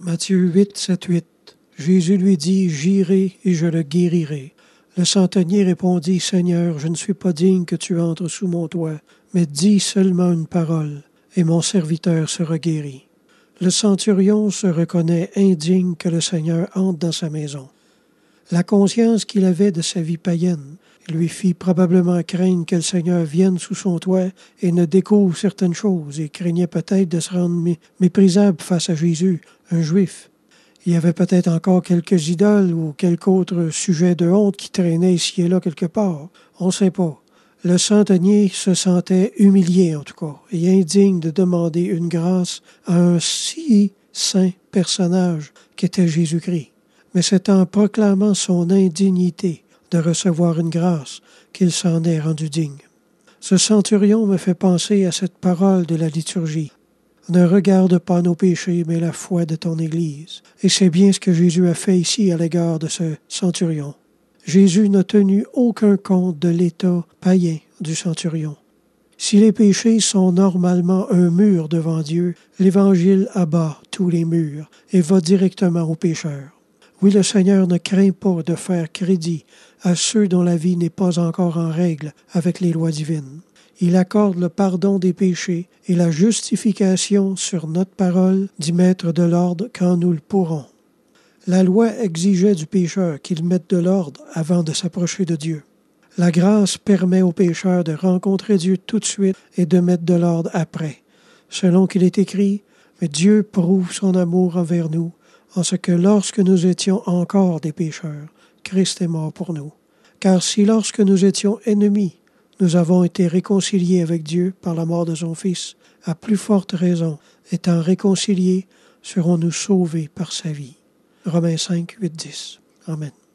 Matthieu 8, 7, 8. Jésus lui dit, J'irai et je le guérirai. Le centenier répondit, Seigneur, je ne suis pas digne que tu entres sous mon toit, mais dis seulement une parole, et mon serviteur sera guéri. Le centurion se reconnaît indigne que le Seigneur entre dans sa maison. La conscience qu'il avait de sa vie païenne lui fit probablement craindre que le Seigneur vienne sous son toit et ne découvre certaines choses, et craignait peut-être de se rendre méprisable face à Jésus, un juif. Il y avait peut-être encore quelques idoles ou quelque autre sujet de honte qui traînait ici et là quelque part. On ne sait pas. Le centenier se sentait humilié en tout cas, et indigne de demander une grâce à un si saint personnage qu'était Jésus-Christ mais c'est en proclamant son indignité de recevoir une grâce qu'il s'en est rendu digne. Ce centurion me fait penser à cette parole de la liturgie. Ne regarde pas nos péchés, mais la foi de ton Église. Et c'est bien ce que Jésus a fait ici à l'égard de ce centurion. Jésus n'a tenu aucun compte de l'état païen du centurion. Si les péchés sont normalement un mur devant Dieu, l'Évangile abat tous les murs et va directement aux pécheurs. Oui, le Seigneur ne craint pas de faire crédit à ceux dont la vie n'est pas encore en règle avec les lois divines. Il accorde le pardon des péchés et la justification sur notre parole d'y mettre de l'ordre quand nous le pourrons. La loi exigeait du pécheur qu'il mette de l'ordre avant de s'approcher de Dieu. La grâce permet au pécheur de rencontrer Dieu tout de suite et de mettre de l'ordre après. Selon qu'il est écrit, mais Dieu prouve son amour envers nous en ce que lorsque nous étions encore des pécheurs, Christ est mort pour nous. Car si lorsque nous étions ennemis, nous avons été réconciliés avec Dieu par la mort de son Fils, à plus forte raison, étant réconciliés, serons-nous sauvés par sa vie. Romains 5, 8, 10. Amen.